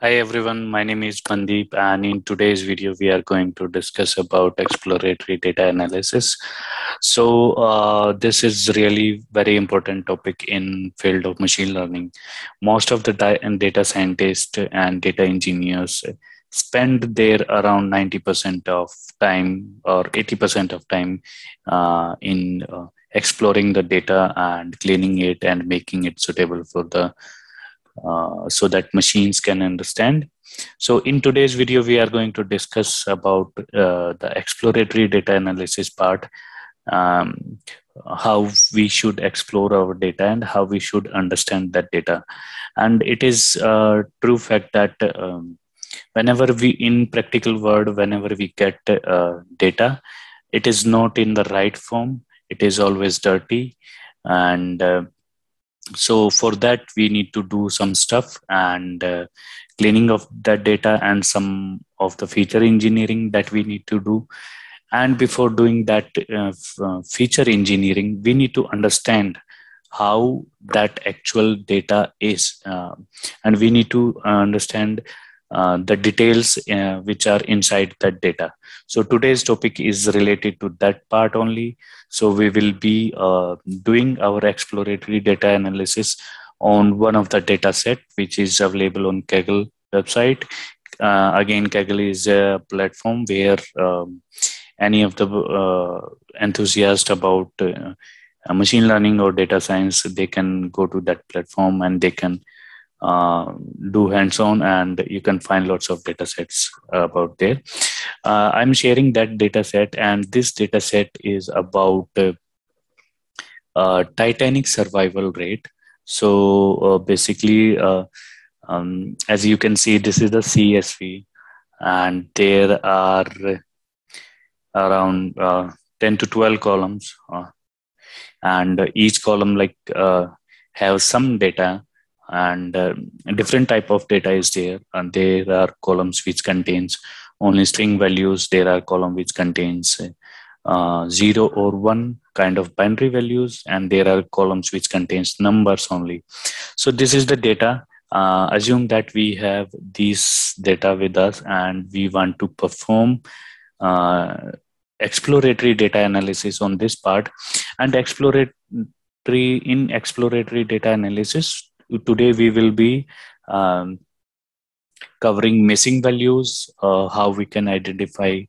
Hi everyone, my name is Pandeep and in today's video we are going to discuss about exploratory data analysis. So uh, this is really very important topic in field of machine learning. Most of the data scientists and data engineers spend their around 90% of time or 80% of time uh, in uh, exploring the data and cleaning it and making it suitable for the uh, so that machines can understand. So in today's video, we are going to discuss about uh, the exploratory data analysis part, um, how we should explore our data and how we should understand that data. And it is a uh, true fact that um, whenever we, in practical world, whenever we get uh, data, it is not in the right form. It is always dirty and uh, so for that we need to do some stuff and uh, cleaning of that data and some of the feature engineering that we need to do and before doing that uh, uh feature engineering we need to understand how that actual data is uh, and we need to uh, understand uh, the details uh, which are inside that data. So today's topic is related to that part only. So we will be uh, doing our exploratory data analysis on one of the data set which is available on Kaggle website. Uh, again, Kaggle is a platform where um, any of the uh, enthusiasts about machine learning or data science, they can go to that platform and they can um, do hands-on and you can find lots of data sets uh, about there. Uh, I'm sharing that data set and this data set is about uh, uh Titanic survival rate. So uh, basically, um, as you can see, this is the CSV and there are around 10 to 12 columns and each column like have some data and uh, different type of data is there and uh, there are columns which contains only string values there are column which contains uh, 0 or 1 kind of binary values and there are columns which contains numbers only so this is the data uh, assume that we have these data with us and we want to perform uh, exploratory data analysis on this part and exploratory in exploratory data analysis today we will be um, covering missing values, uh, how we can identify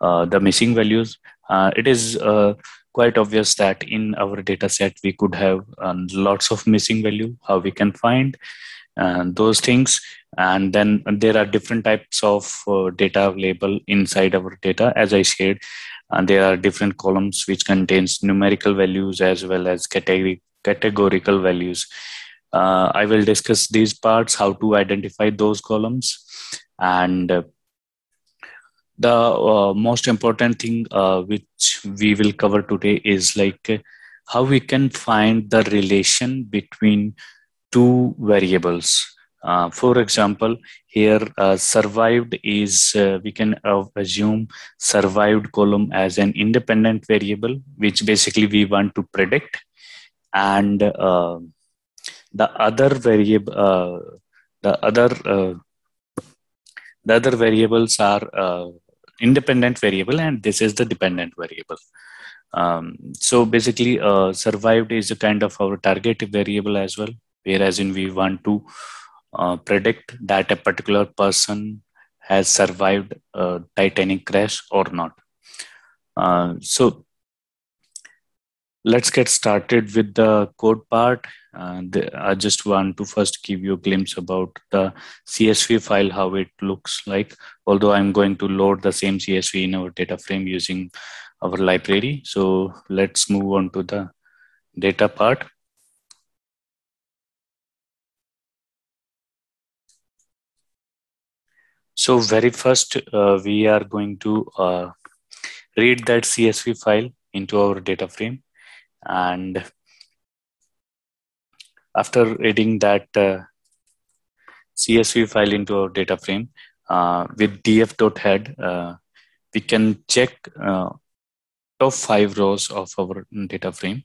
uh, the missing values. Uh, it is uh, quite obvious that in our data set, we could have um, lots of missing value, how we can find uh, those things. And then there are different types of uh, data available inside our data. As I said, and there are different columns which contains numerical values as well as category, categorical values uh, I will discuss these parts, how to identify those columns. And uh, the uh, most important thing uh, which we will cover today is like how we can find the relation between two variables. Uh, for example, here survived is, we can assume survived column as an independent variable, which basically we want to predict. And the other variable uh, the other uh, the other variables are uh, independent variable and this is the dependent variable um, so basically uh, survived is a kind of our target variable as well whereas in we want to uh, predict that a particular person has survived a titanic crash or not uh, so let's get started with the code part. Uh, I just want to first give you a glimpse about the CSV file, how it looks like, although I'm going to load the same CSV in our data frame using our library. So let's move on to the data part. So very first, uh, we are going to uh, read that CSV file into our data frame and after reading that uh, CSV file into our data frame uh, with df.head, uh, we can check uh, top five rows of our data frame,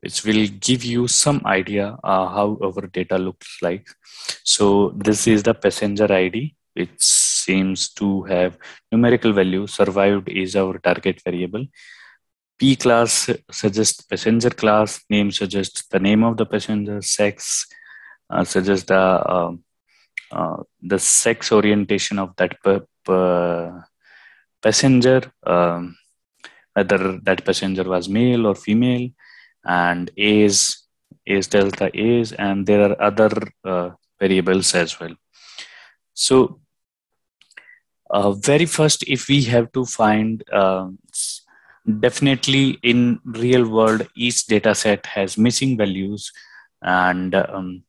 which will give you some idea uh, how our data looks like. So this is the passenger ID, which seems to have numerical value. Survived is our target variable. P class suggests passenger class, name suggests the name of the passenger, sex uh, suggests the, uh, uh, the sex orientation of that passenger, um, whether that passenger was male or female, and age, age delta the and there are other uh, variables as well. So, uh, very first, if we have to find um, definitely in real world each data set has missing values and um,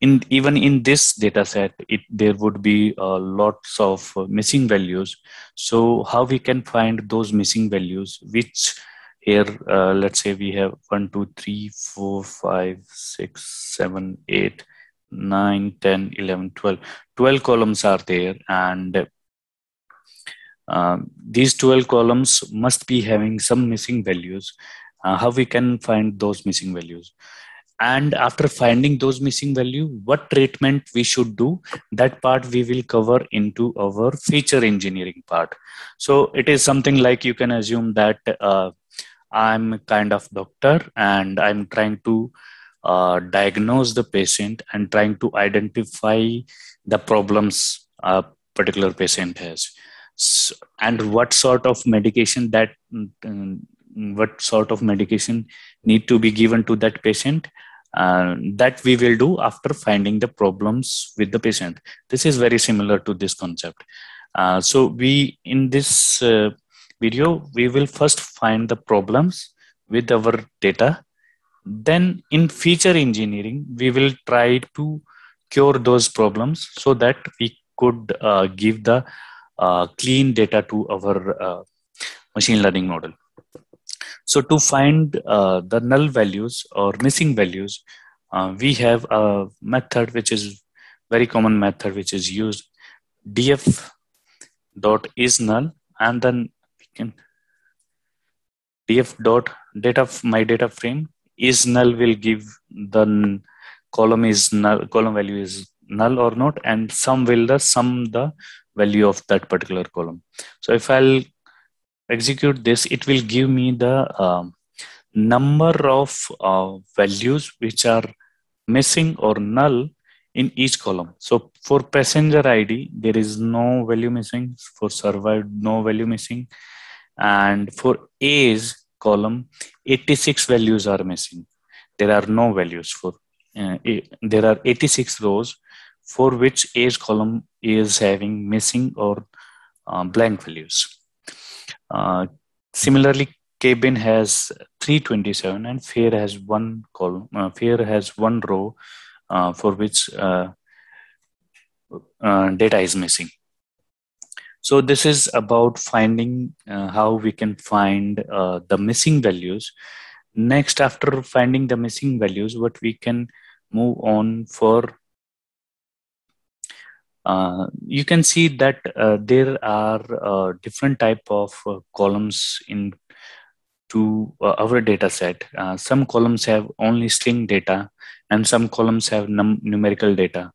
in even in this data set it there would be uh, lots of missing values so how we can find those missing values which here uh, let's say we have 1 2 3 4 5 6 7 8 9 10 11 12 12 columns are there and uh, these 12 columns must be having some missing values uh, how we can find those missing values and after finding those missing value what treatment we should do that part we will cover into our feature engineering part so it is something like you can assume that uh, i'm kind of doctor and i'm trying to uh, diagnose the patient and trying to identify the problems a particular patient has so, and what sort of medication that um, what sort of medication need to be given to that patient uh, that we will do after finding the problems with the patient this is very similar to this concept uh, so we in this uh, video we will first find the problems with our data then in feature engineering we will try to cure those problems so that we could uh, give the uh, clean data to our uh, machine learning model. So to find uh, the null values or missing values, we have a method which is very common method which is used df dot is null and then we can df dot data my data frame is null will give the column is null column value is null or not and sum will the sum the value of that particular column. So if I'll execute this, it will give me the um, number of uh, values which are missing or null in each column. So for passenger ID, there is no value missing. For survived, no value missing. And for age column, 86 values are missing. There are no values for, uh, there are 86 rows for which age column is having missing or uh, blank values. Uh, similarly, cabin has 327 and Fair has one column. Uh, Fair has one row uh, for which uh, data is missing. So this is about finding how we can find the missing values. Next, after finding the missing values, what we can move on for uh, you can see that uh, there are uh, different type of uh, columns in to uh, our data set. some columns have only string data and some columns have num numerical data.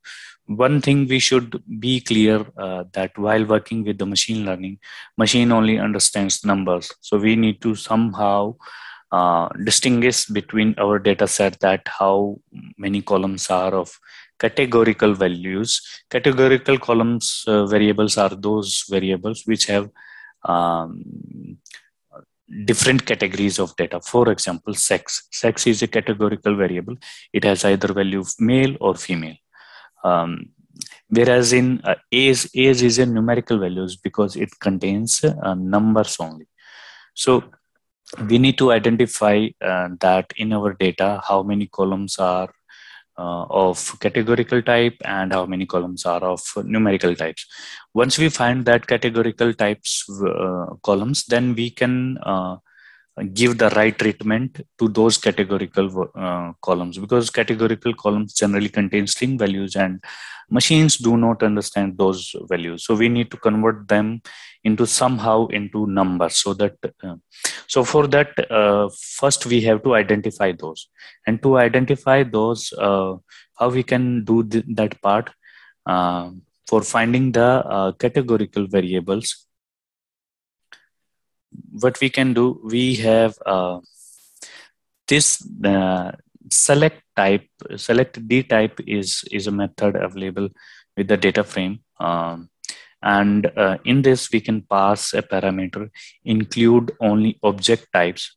One thing we should be clear that while working with the machine learning, machine only understands numbers. So we need to somehow distinguish between our data set that how many columns are of categorical values. Categorical columns uh, variables are those variables which have um, different categories of data. For example, sex. Sex is a categorical variable. It has either value male or female. Um, whereas in uh, age, age is a numerical values because it contains uh, numbers only. So we need to identify uh, that in our data, how many columns are uh, of categorical type and how many columns are of numerical types. Once we find that categorical types uh, columns, then we can uh, give the right treatment to those categorical uh, columns because categorical columns generally contain string values and machines do not understand those values so we need to convert them into somehow into numbers so that uh, so for that uh, first we have to identify those and to identify those uh, how we can do th that part uh, for finding the uh, categorical variables what we can do, we have uh, this uh, select type, select D type is, is a method available with the data frame. Um, and uh, in this, we can pass a parameter, include only object types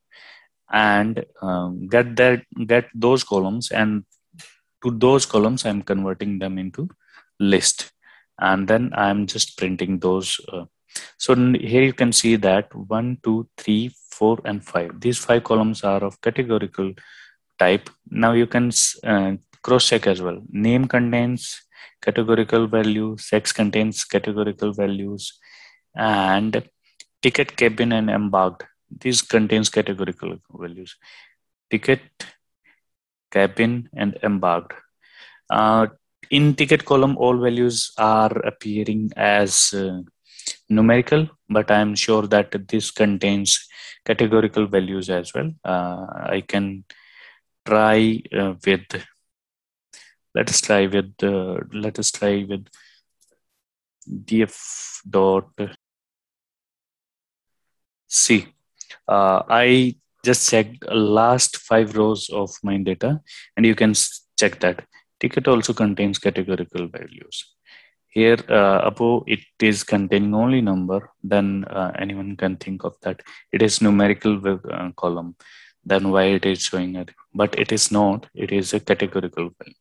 and um, get that, get those columns and to those columns, I'm converting them into list. And then I'm just printing those uh, so here you can see that one, two, three, four, and five. These five columns are of categorical type. Now you can uh, cross check as well. Name contains categorical value, sex contains categorical values, and ticket, cabin, and embarked. These contains categorical values. Ticket, cabin, and embarked. Uh, in ticket column, all values are appearing as uh, numerical, but I'm sure that this contains categorical values as well. Uh, I can try uh, with, let us try with, uh, let us try with df dot uh, I just checked last five rows of my data and you can check that. Ticket also contains categorical values here uh, above it is containing only number then uh, anyone can think of that it is numerical uh, column then why it is showing it but it is not it is a categorical one.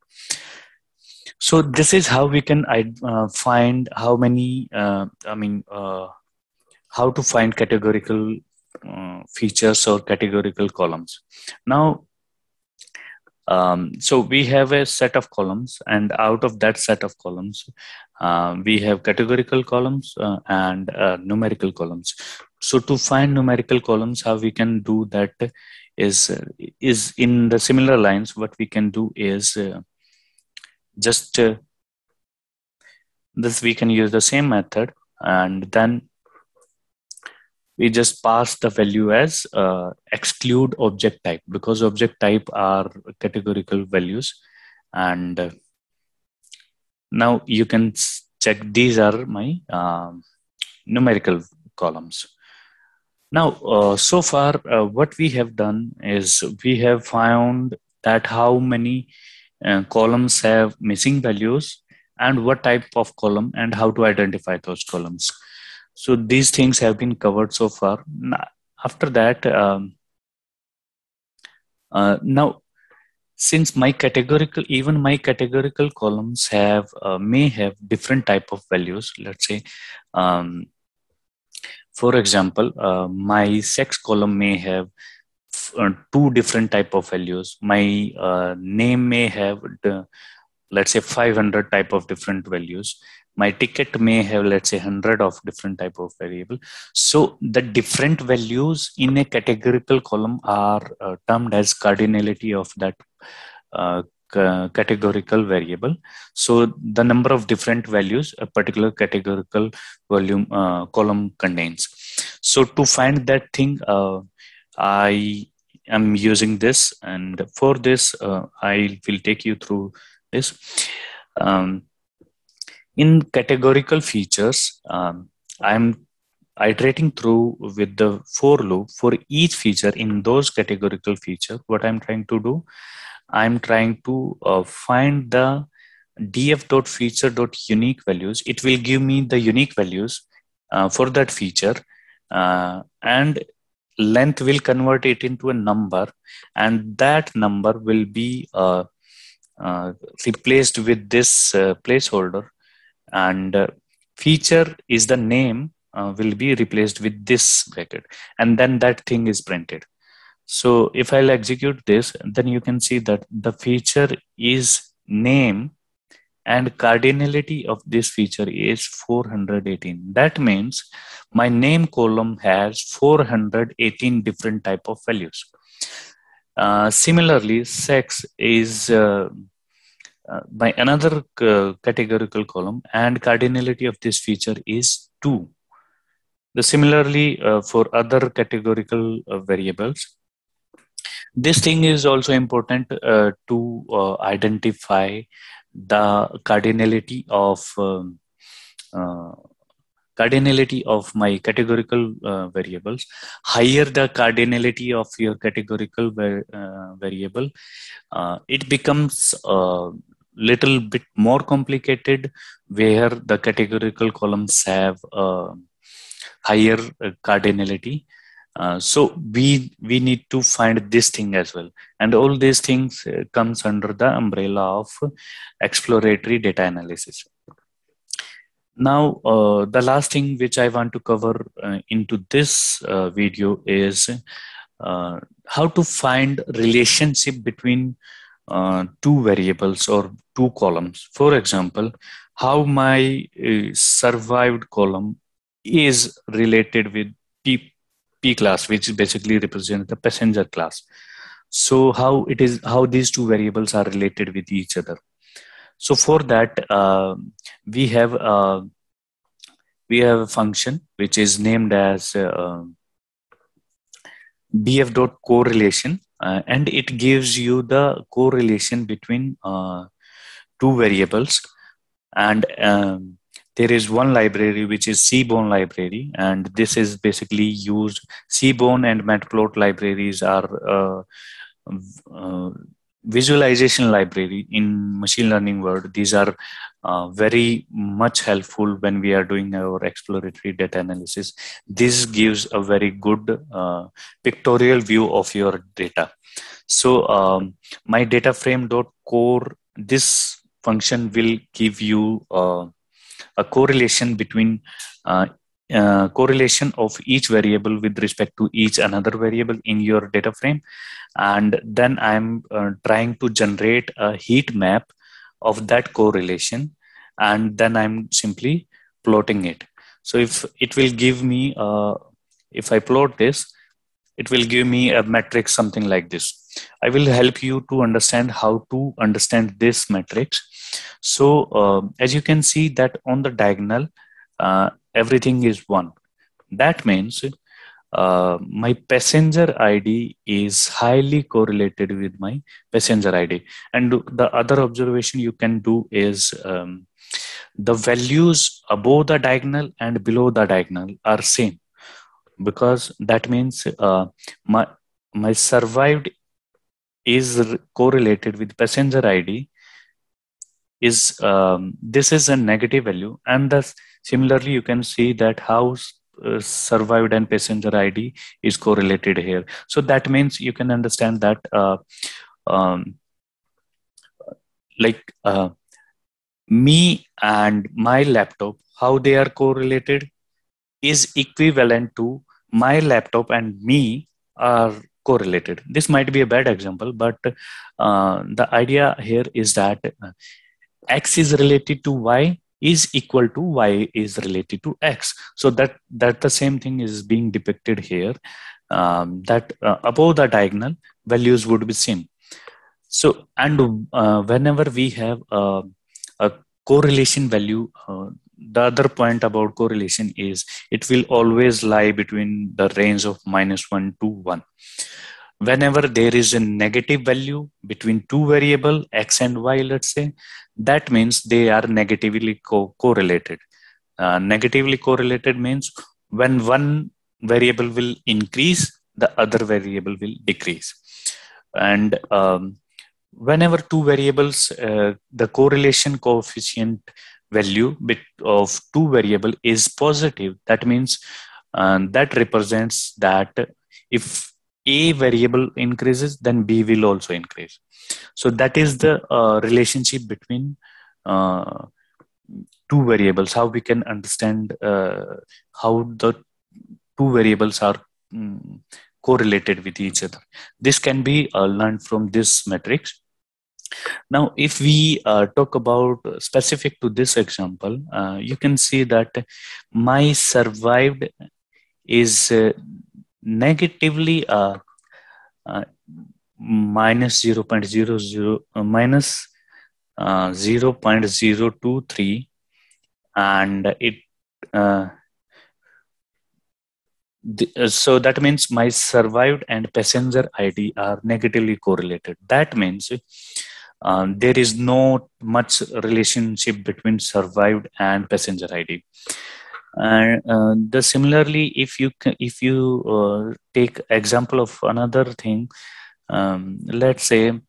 so this is how we can uh, find how many uh, i mean uh, how to find categorical features or categorical columns now um, so we have a set of columns, and out of that set of columns, uh, we have categorical columns uh, and uh, numerical columns. So to find numerical columns, how we can do that is is in the similar lines. What we can do is uh, just uh, this. We can use the same method, and then we just pass the value as uh, exclude object type because object type are categorical values and uh, now you can check these are my uh, numerical columns now uh, so far uh, what we have done is we have found that how many uh, columns have missing values and what type of column and how to identify those columns so these things have been covered so far after that um, uh, now since my categorical even my categorical columns have uh, may have different type of values let's say um, for example uh, my sex column may have uh, two different type of values my uh, name may have the, uh, let's say 500 type of different values my ticket may have let's say 100 of different type of variable so the different values in a categorical column are uh, termed as cardinality of that uh, categorical variable so the number of different values a particular categorical volume uh, column contains so to find that thing uh, i am using this and for this uh, i will take you through this um, in categorical features um, i'm iterating through with the for loop for each feature in those categorical feature what i'm trying to do i'm trying to uh, find the df.feature.unique values it will give me the unique values uh, for that feature uh, and length will convert it into a number and that number will be uh, uh, replaced with this uh, placeholder and uh, feature is the name uh, will be replaced with this bracket and then that thing is printed so if i'll execute this then you can see that the feature is name and cardinality of this feature is 418 that means my name column has 418 different type of values uh, similarly sex is uh, by uh, another uh, categorical column and cardinality of this feature is 2. The similarly uh, for other categorical variables, this thing is also important to identify the cardinality of um, uh, cardinality of my categorical uh, variables higher the cardinality of your categorical uh, variable it becomes little bit more complicated where the categorical columns have higher uh, cardinality uh, so we we need to find this thing as well and all these things uh, comes under the umbrella of exploratory data analysis now uh, the last thing which i want to cover uh, into this video is how to find relationship between uh, two variables or two columns. For example, how my uh, survived column is related with P, P class, which basically represents the passenger class. So how it is how these two variables are related with each other. So for that, uh, we have a, uh, we have a function which is named as uh, bf dot correlation uh, and it gives you the correlation between uh, two variables and um, there is one library which is cbone library and this is basically used cbone and matplot libraries are uh, uh, visualization library in machine learning world these are uh, very much helpful when we are doing our exploratory data analysis. This gives a very good uh, pictorial view of your data. So um, my data frame dot core, this function will give you uh, a correlation between uh, uh, correlation of each variable with respect to each another variable in your data frame and then i'm uh, trying to generate a heat map of that correlation and then i'm simply plotting it so if it will give me uh, if i plot this it will give me a matrix something like this i will help you to understand how to understand this matrix so uh, as you can see that on the diagonal uh, everything is one that means uh, my passenger ID is highly correlated with my passenger ID. And the other observation you can do is um, the values above the diagonal and below the diagonal are same because that means uh, my my survived is correlated with passenger ID is um, this is a negative value and thus similarly you can see that house uh, survived and passenger ID is correlated here. So that means you can understand that uh, um, like uh, me and my laptop, how they are correlated is equivalent to my laptop and me are correlated. This might be a bad example, but uh, the idea here is that uh, X is related to Y is equal to y is related to x so that that the same thing is being depicted here um, that uh, above the diagonal values would be same so and uh, whenever we have a, uh, a correlation value uh, the other point about correlation is it will always lie between the range of minus 1 to 1 whenever there is a negative value between two variable x and y let's say that means they are negatively co- correlated uh, negatively correlated means when one variable will increase the other variable will decrease and um, whenever two variables uh, the correlation coefficient value of two variable is positive that means uh, that represents that if a variable increases then b will also increase so that is the uh, relationship between uh, two variables how we can understand uh, how the two variables are um, correlated with each other this can be uh, learned from this matrix now if we uh, talk about specific to this example uh, you can see that my survived is negatively uh, uh, minus 0.00 uh, minus, 0.023 and it the, so that means my survived and passenger id are negatively correlated that means uh, there is no much relationship between survived and passenger id and uh, the similarly if you if you uh, take example of another thing um, let's say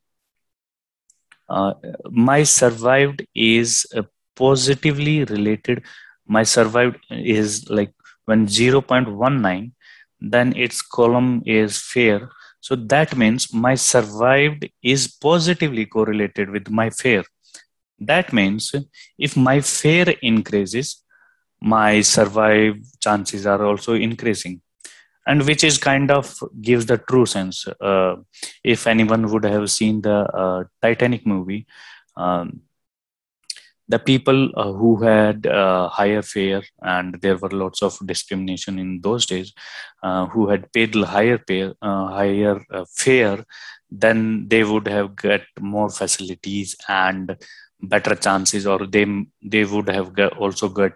uh, my survived is uh, positively related my survived is like when 0.19 then its column is fair so that means my survived is positively correlated with my fair that means if my fair increases my survive chances are also increasing and which is kind of gives the true sense uh, if anyone would have seen the uh, titanic movie um, the people uh, who had uh, higher fare and there were lots of discrimination in those days uh, who had paid higher pay, uh, higher fare then they would have get more facilities and better chances or they they would have also got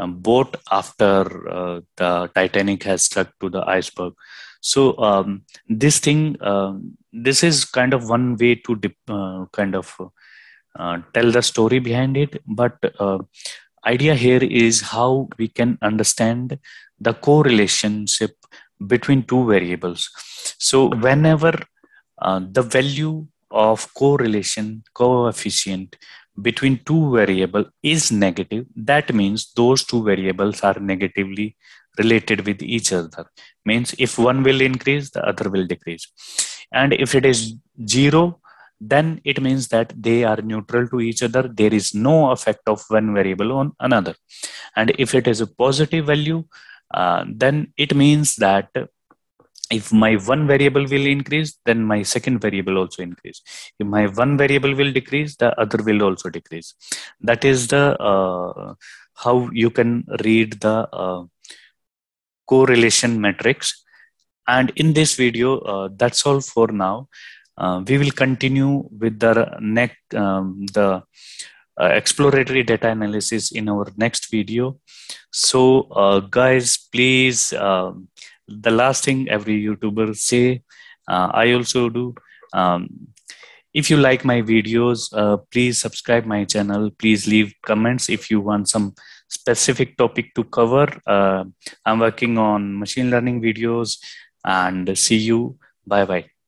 um, boat after uh, the Titanic has stuck to the iceberg. So um, this thing, uh, this is kind of one way to dip, uh, kind of uh, tell the story behind it. But uh, idea here is how we can understand the correlationship between two variables. So whenever uh, the value of correlation coefficient between two variable is negative, that means those two variables are negatively related with each other. Means if one will increase, the other will decrease. And if it is zero, then it means that they are neutral to each other. There is no effect of one variable on another. And if it is a positive value, uh, then it means that if my one variable will increase then my second variable also increase if my one variable will decrease the other will also decrease that is the uh, how you can read the uh, correlation matrix and in this video uh, that's all for now uh, we will continue with the next um, the uh, exploratory data analysis in our next video so uh, guys please um, the last thing every YouTuber say, uh, I also do. Um, if you like my videos, uh, please subscribe my channel. Please leave comments if you want some specific topic to cover. Uh, I'm working on machine learning videos and see you. Bye bye.